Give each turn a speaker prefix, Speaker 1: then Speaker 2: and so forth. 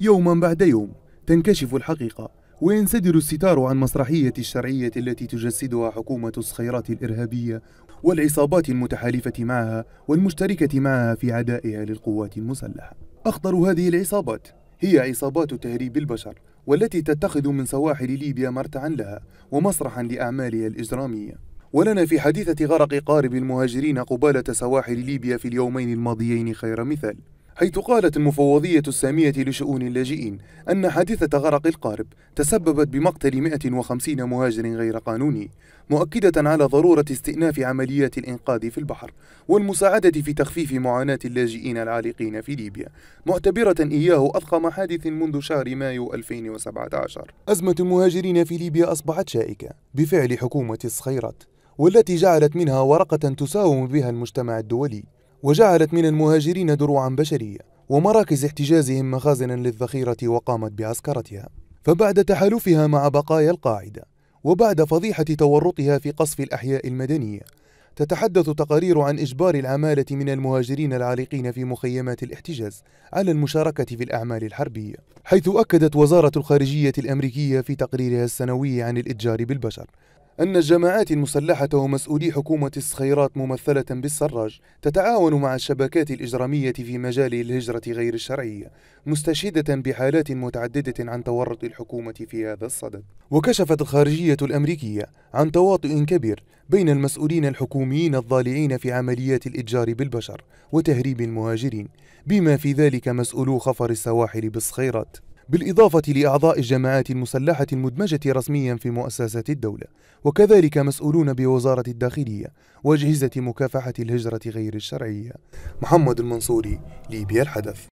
Speaker 1: يوما بعد يوم تنكشف الحقيقة وينسدر الستار عن مسرحية الشرعية التي تجسدها حكومة الصخيرات الإرهابية والعصابات المتحالفة معها والمشتركة معها في عدائها للقوات المسلحة أخطر هذه العصابات هي عصابات تهريب البشر والتي تتخذ من سواحل ليبيا مرتعا لها ومسرحا لأعمالها الإجرامية ولنا في حادثة غرق قارب المهاجرين قبالة سواحل ليبيا في اليومين الماضيين خير مثال حيث قالت المفوضية السامية لشؤون اللاجئين أن حادثة غرق القارب تسببت بمقتل 150 مهاجر غير قانوني مؤكدة على ضرورة استئناف عمليات الإنقاذ في البحر والمساعدة في تخفيف معاناة اللاجئين العالقين في ليبيا معتبرة إياه أضخم حادث منذ شهر مايو 2017 أزمة المهاجرين في ليبيا أصبحت شائكة بفعل حكومة الصخيرات والتي جعلت منها ورقة تساوم بها المجتمع الدولي وجعلت من المهاجرين دروعا بشرية ومراكز احتجازهم مخازنا للذخيرة وقامت بعسكرتها فبعد تحالفها مع بقايا القاعدة وبعد فضيحة تورطها في قصف الأحياء المدنية تتحدث تقارير عن إجبار العمالة من المهاجرين العالقين في مخيمات الاحتجاز على المشاركة في الأعمال الحربية، حيث أكدت وزارة الخارجية الأمريكية في تقريرها السنوي عن الإتجار بالبشر أن الجماعات المسلحة ومسؤولي حكومة الصخيرات ممثلة بالسراج تتعاون مع الشبكات الإجرامية في مجال الهجرة غير الشرعية مستشهدة بحالات متعددة عن تورط الحكومة في هذا الصدد وكشفت الخارجية الأمريكية عن تواطئ كبير بين المسؤولين الحكوميين الضالعين في عمليات الإتجار بالبشر وتهريب المهاجرين بما في ذلك مسؤولو خفر السواحل بالصخيرات بالإضافة لأعضاء الجماعات المسلحة المدمجة رسميا في مؤسسات الدولة وكذلك مسؤولون بوزارة الداخلية وأجهزة مكافحة الهجرة غير الشرعية محمد المنصوري ليبيا الحدث